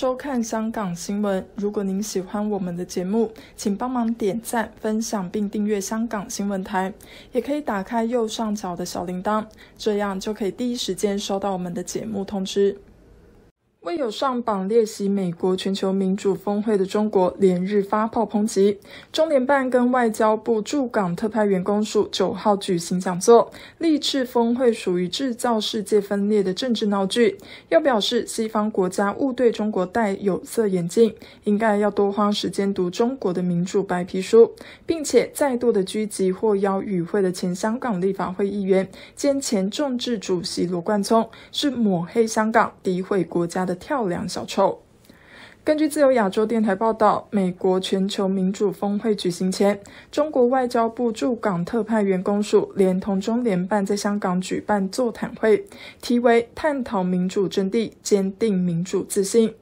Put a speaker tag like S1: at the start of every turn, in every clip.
S1: 收看香港新闻。如果您喜欢我们的节目，请帮忙点赞、分享并订阅香港新闻台。也可以打开右上角的小铃铛，这样就可以第一时间收到我们的节目通知。未有上榜列席美国全球民主峰会的中国，连日发炮抨击。中联办跟外交部驻港特派员公署九号举行讲座，力斥峰会属于制造世界分裂的政治闹剧。又表示西方国家误对中国戴有色眼镜，应该要多花时间读中国的民主白皮书，并且再度的聚集或邀与会的前香港立法会议员兼前众志主席罗冠聪，是抹黑香港、诋毁国家的。跳梁小丑。根据自由亚洲电台报道，美国全球民主峰会举行前，中国外交部驻港特派员公署连同中联办在香港举办座谈会，题为“探讨民主真谛，坚定民主自信”。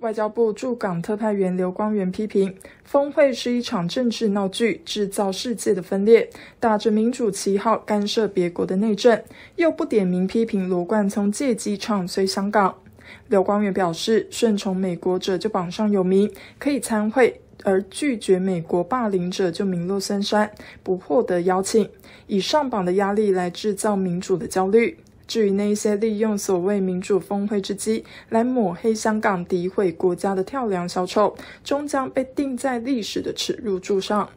S1: 外交部驻港特派员刘光源批评，峰会是一场政治闹剧，制造世界的分裂，打着民主旗号干涉别国的内政，又不点名批评罗冠聪借机唱衰香港。刘光远表示，顺从美国者就榜上有名，可以参会；而拒绝美国霸凌者就名落孙山，不获得邀请。以上榜的压力来制造民主的焦虑。至于那一些利用所谓民主峰会之机来抹黑香港、诋毁国家的跳梁小丑，终将被钉在历史的耻辱柱上。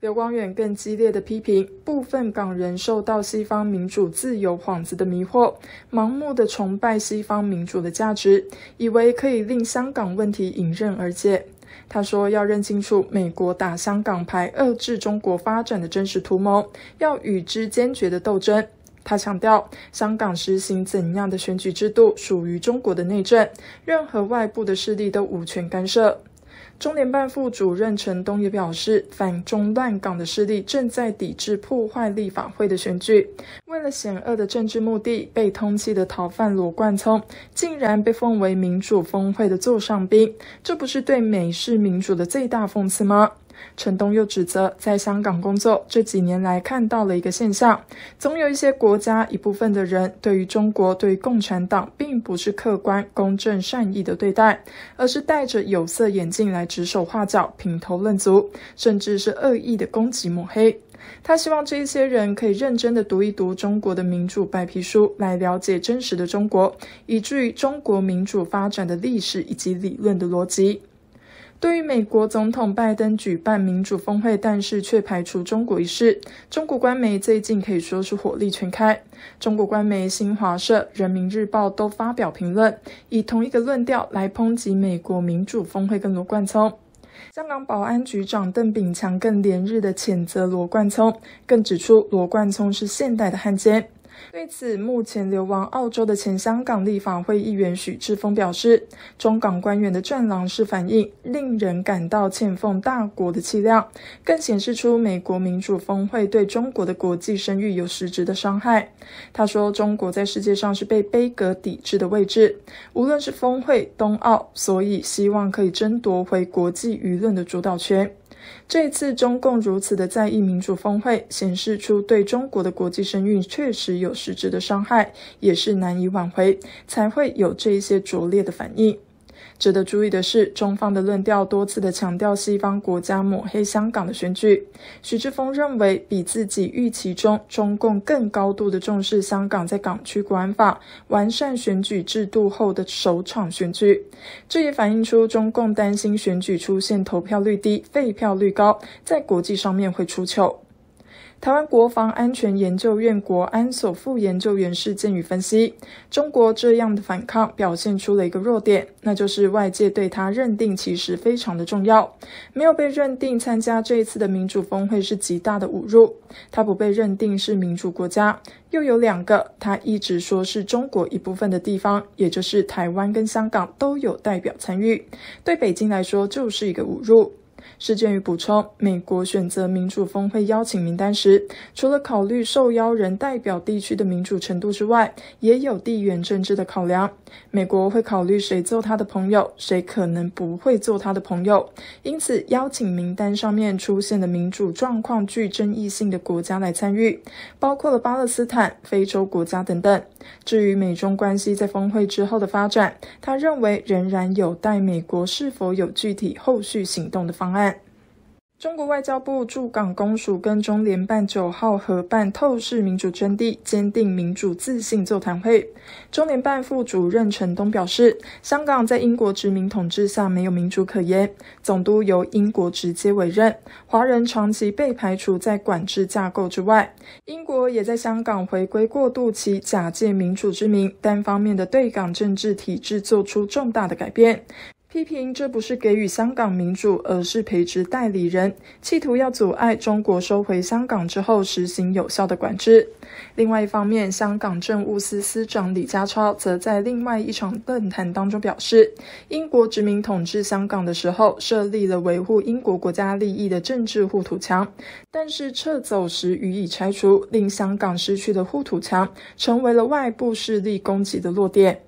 S1: 刘光远更激烈的批评部分港人受到西方民主自由幌子的迷惑，盲目的崇拜西方民主的价值，以为可以令香港问题迎刃而解。他说要认清楚美国打香港牌遏制中国发展的真实图谋，要与之坚决的斗争。他强调，香港实行怎样的选举制度属于中国的内政，任何外部的势力都无权干涉。中联办副主任陈东也表示，反中乱港的势力正在抵制破坏立法会的选举。为了险恶的政治目的，被通缉的逃犯罗冠聪竟然被奉为民主峰会的座上宾，这不是对美式民主的最大讽刺吗？陈东又指责，在香港工作这几年来看到了一个现象：总有一些国家一部分的人，对于中国、对共产党，并不是客观、公正、善意的对待，而是戴着有色眼镜来指手画脚、品头论足，甚至是恶意的攻击抹黑。他希望这一些人可以认真的读一读中国的民主白皮书，来了解真实的中国，以至于中国民主发展的历史以及理论的逻辑。对于美国总统拜登举办民主峰会，但是却排除中国一事，中国官媒最近可以说是火力全开。中国官媒新华社、人民日报都发表评论，以同一个论调来抨击美国民主峰会跟罗冠聪。香港保安局长邓炳强更连日的谴责罗冠聪，更指出罗冠聪是现代的汉奸。对此，目前流亡澳洲的前香港立法会议员许志峰表示，中港官员的“战狼式”反应令人感到欠奉大国的气量，更显示出美国民主峰会对中国的国际声誉有实质的伤害。他说：“中国在世界上是被杯葛抵制的位置，无论是峰会、冬奥，所以希望可以争夺回国际舆论的主导权。”这一次，中共如此的在意民主峰会，显示出对中国的国际声誉确实有实质的伤害，也是难以挽回，才会有这一些拙劣的反应。值得注意的是，中方的论调多次的强调西方国家抹黑香港的选举。徐志峰认为，比自己预期中，中共更高度的重视香港在港区国安法完善选举制度后的首场选举，这也反映出中共担心选举出现投票率低、废票率高，在国际上面会出糗。台湾国防安全研究院国安所副研究员事件与分析，中国这样的反抗表现出了一个弱点，那就是外界对他认定其实非常的重要，没有被认定参加这一次的民主峰会是极大的侮辱。他不被认定是民主国家，又有两个他一直说是中国一部分的地方，也就是台湾跟香港都有代表参与，对北京来说就是一个侮辱。事件于补充，美国选择民主峰会邀请名单时，除了考虑受邀人代表地区的民主程度之外，也有地缘政治的考量。美国会考虑谁做他的朋友，谁可能不会做他的朋友。因此，邀请名单上面出现的民主状况具争议性的国家来参与，包括了巴勒斯坦、非洲国家等等。至于美中关系在峰会之后的发展，他认为仍然有待美国是否有具体后续行动的方案。中国外交部驻港公署跟中联办九号合办“透视民主真谛，坚定民主自信”座谈会。中联办副主任陈东表示，香港在英国殖民统治下没有民主可言，总督由英国直接委任，华人长期被排除在管制架构之外。英国也在香港回归过渡期假借民主之名，单方面的对港政治体制做出重大的改变。批评这不是给予香港民主，而是培植代理人，企图要阻碍中国收回香港之后实行有效的管制。另外一方面，香港政务司司长李家超则在另外一场论坛当中表示，英国殖民统治香港的时候设立了维护英国国家利益的政治护土墙，但是撤走时予以拆除，令香港失去的护土墙成为了外部势力攻击的落点。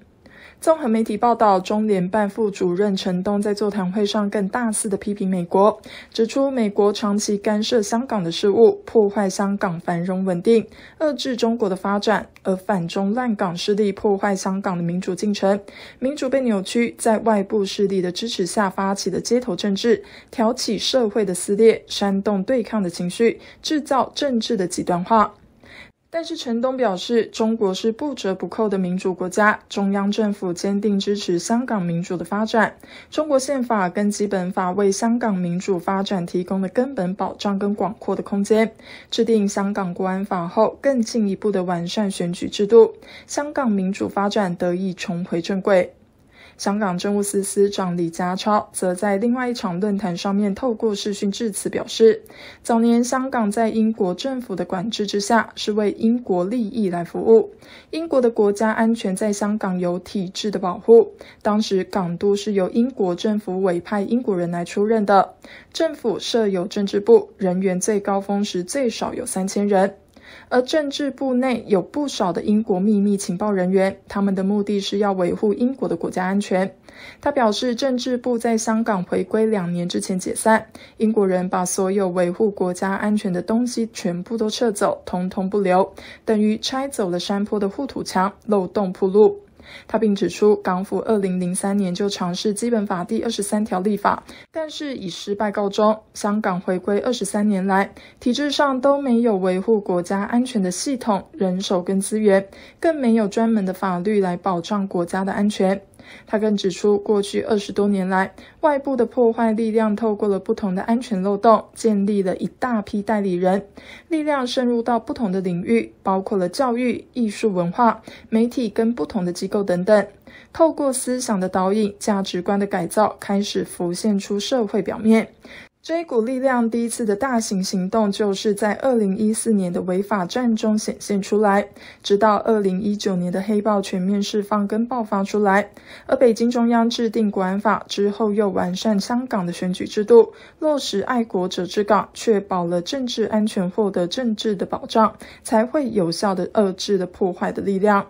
S1: 综合媒体报道，中联办副主任陈东在座谈会上更大肆地批评美国，指出美国长期干涉香港的事务，破坏香港繁荣稳定，遏制中国的发展，而反中乱港势力破坏香港的民主进程，民主被扭曲，在外部势力的支持下发起的街头政治，挑起社会的撕裂，煽动对抗的情绪，制造政治的极端化。但是，陈东表示，中国是不折不扣的民主国家，中央政府坚定支持香港民主的发展。中国宪法跟基本法为香港民主发展提供了根本保障跟广阔的空间。制定香港国安法后，更进一步的完善选举制度，香港民主发展得以重回正轨。香港政务司司长李家超则在另外一场论坛上面透过视讯致辞表示，早年香港在英国政府的管制之下，是为英国利益来服务。英国的国家安全在香港有体制的保护。当时港督是由英国政府委派英国人来出任的，政府设有政治部，人员最高峰时最少有三千人。而政治部内有不少的英国秘密情报人员，他们的目的是要维护英国的国家安全。他表示，政治部在香港回归两年之前解散，英国人把所有维护国家安全的东西全部都撤走，统统不留，等于拆走了山坡的护土墙，漏洞铺路。他并指出，港府2003年就尝试《基本法》第二十三条立法，但是以失败告终。香港回归二十三年来，体制上都没有维护国家安全的系统、人手跟资源，更没有专门的法律来保障国家的安全。他更指出，过去二十多年来，外部的破坏力量透过了不同的安全漏洞，建立了一大批代理人力量，渗入到不同的领域，包括了教育、艺术、文化、媒体跟不同的机构等等，透过思想的导引、价值观的改造，开始浮现出社会表面。这一股力量第一次的大型行动，就是在二零一四年的违法战中显现出来。直到二零一九年的黑暴全面释放跟爆发出来，而北京中央制定管安法之后，又完善香港的选举制度，落实爱国者治港，确保了政治安全，获得政治的保障，才会有效的遏制的破坏的力量。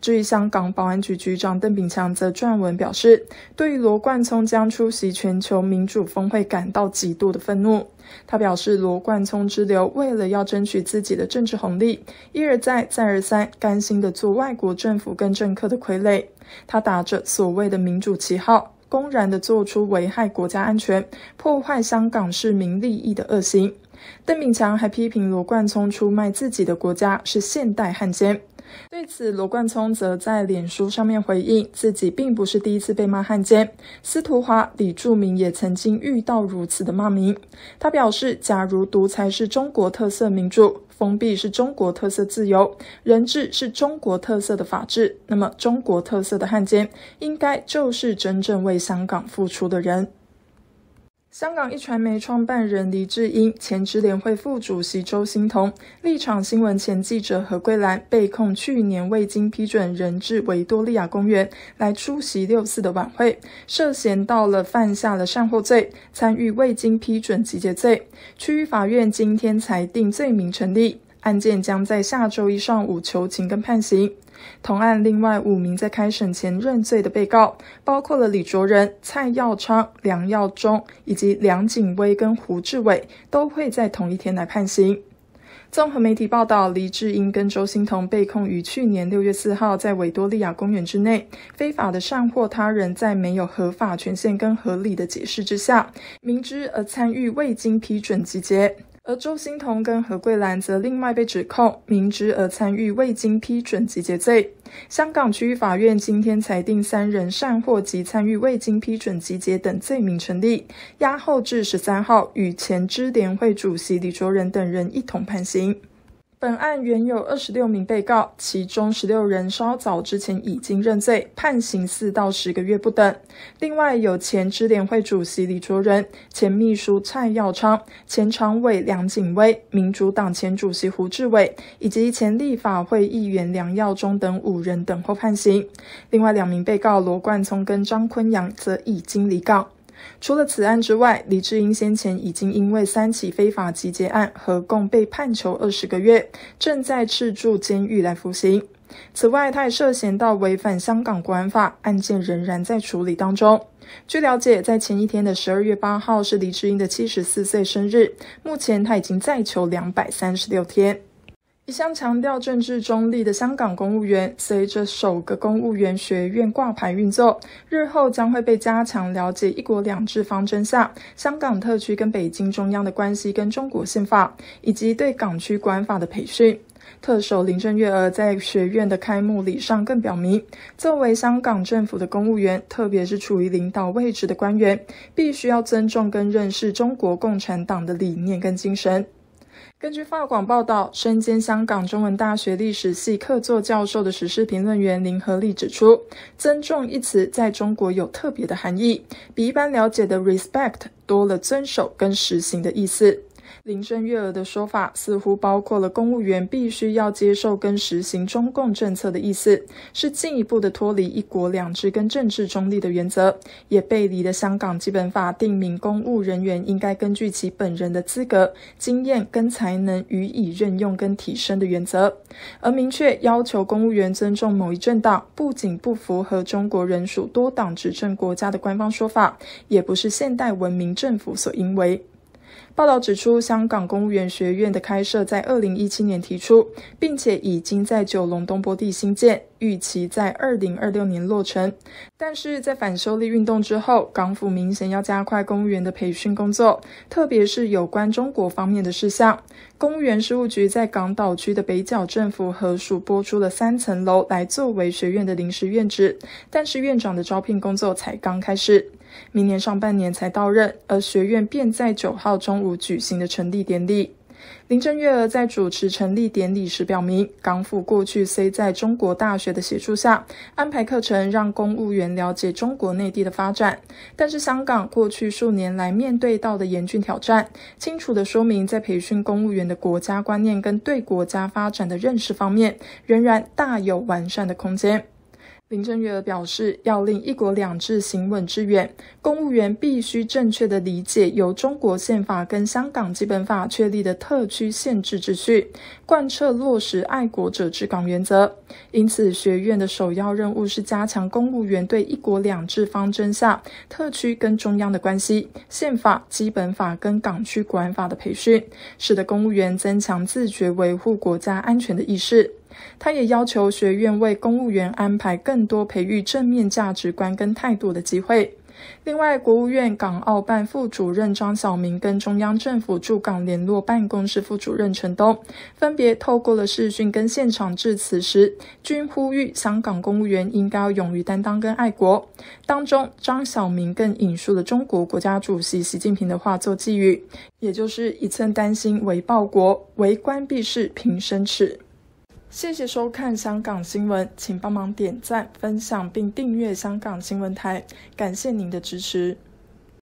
S1: 至于香港保安局局长邓炳强则撰文表示，对于罗冠聪将出席全球民主峰会感到极度的愤怒。他表示，罗冠聪之流为了要争取自己的政治红利，一而再、再而三、甘心的做外国政府跟政客的傀儡。他打着所谓的民主旗号，公然的做出危害国家安全、破坏香港市民利益的恶行。邓炳强还批评罗冠聪出卖自己的国家，是现代汉奸。对此，罗冠聪则在脸书上面回应，自己并不是第一次被骂汉奸，司徒华、李柱铭也曾经遇到如此的骂名。他表示，假如独裁是中国特色民主，封闭是中国特色自由，人治是中国特色的法治，那么中国特色的汉奸，应该就是真正为香港付出的人。香港一传媒创办人黎智英、前支联会副主席周新彤、立场新闻前记者何桂兰被控去年未经批准人至维多利亚公园来出席六四的晚会，涉嫌到了犯下了善后罪、参与未经批准集结罪。区域法院今天裁定罪名成立，案件将在下周一上午求情跟判刑。同案另外五名在开审前认罪的被告，包括了李卓仁、蔡耀昌、梁耀忠以及梁景威跟胡志伟，都会在同一天来判刑。综合媒体报道，李志英跟周欣彤被控于去年六月四号在维多利亚公园之内，非法的上货他人在没有合法权限跟合理的解释之下，明知而参与未经批准集结。而周欣彤跟何桂兰则另外被指控明知而参与未经批准集结罪。香港区域法院今天裁定三人善获及参与未经批准集结等罪名成立，押后至十三号，与前支联会主席李卓人等人一同判刑。本案原有二十六名被告，其中十六人稍早之前已经认罪，判刑四到十个月不等。另外有前知联会主席李卓仁、前秘书蔡耀昌、前常委梁景威、民主党前主席胡志伟以及前立法会议员梁耀忠等五人等候判刑。另外两名被告罗冠聪跟张坤阳则已经离岗。除了此案之外，李志英先前已经因为三起非法集结案合共被判囚二十个月，正在赤柱监狱来服刑。此外，他也涉嫌到违反香港国安法，案件仍然在处理当中。据了解，在前一天的十二月八号是李志英的七十四岁生日，目前他已经在囚两百三十六天。一向强调政治中立的香港公务员，随着首个公务员学院挂牌运作，日后将会被加强了解“一国两制”方针下香港特区跟北京中央的关系、跟中国宪法以及对港区管法的培训。特首林郑月娥在学院的开幕礼上更表明，作为香港政府的公务员，特别是处于领导位置的官员，必须要尊重跟认识中国共产党的理念跟精神。根据法广报道，身兼香港中文大学历史系客座教授的时事评论员林和利指出，“尊重”一词在中国有特别的含义，比一般了解的 “respect” 多了遵守跟实行的意思。林郑月娥的说法似乎包括了公务员必须要接受跟实行中共政策的意思，是进一步的脱离一国两制跟政治中立的原则，也背离了香港基本法定名公务人员应该根据其本人的资格、经验跟才能予以任用跟提升的原则。而明确要求公务员尊重某一政党，不仅不符合中国人属多党执政国家的官方说法，也不是现代文明政府所应为。报道指出，香港公务员学院的开设在2017年提出，并且已经在九龙东坡地新建，预期在2026年落成。但是在反修例运动之后，港府明显要加快公务员的培训工作，特别是有关中国方面的事项。公务员事务局在港岛区的北角政府合署拨出了三层楼来作为学院的临时院址，但是院长的招聘工作才刚开始。明年上半年才到任，而学院便在九号中午举行的成立典礼。林郑月娥在主持成立典礼时表明，港府过去虽在中国大学的协助下安排课程，让公务员了解中国内地的发展，但是香港过去数年来面对到的严峻挑战，清楚的说明在培训公务员的国家观念跟对国家发展的认识方面，仍然大有完善的空间。林郑月娥表示，要令“一国两制”行稳致远，公务员必须正确的理解由中国宪法跟香港基本法确立的特区限制秩序，贯彻落实爱国者治港原则。因此，学院的首要任务是加强公务员对“一国两制”方针下特区跟中央的关系、宪法、基本法跟港区管法的培训，使得公务员增强自觉维护国家安全的意识。他也要求学院为公务员安排更多培育正面价值观跟态度的机会。另外，国务院港澳办副主任张晓明跟中央政府驻港联络办公室副主任陈东分别透过了视讯跟现场致辞时，均呼吁香港公务员应该要勇于担当跟爱国。当中，张晓明更引述了中国国家主席习近平的话作寄语，也就是“一寸丹心为报国，为官必事平生耻”。谢谢收看香港新闻，请帮忙点赞、分享并订阅香港新闻台，感谢您的支持。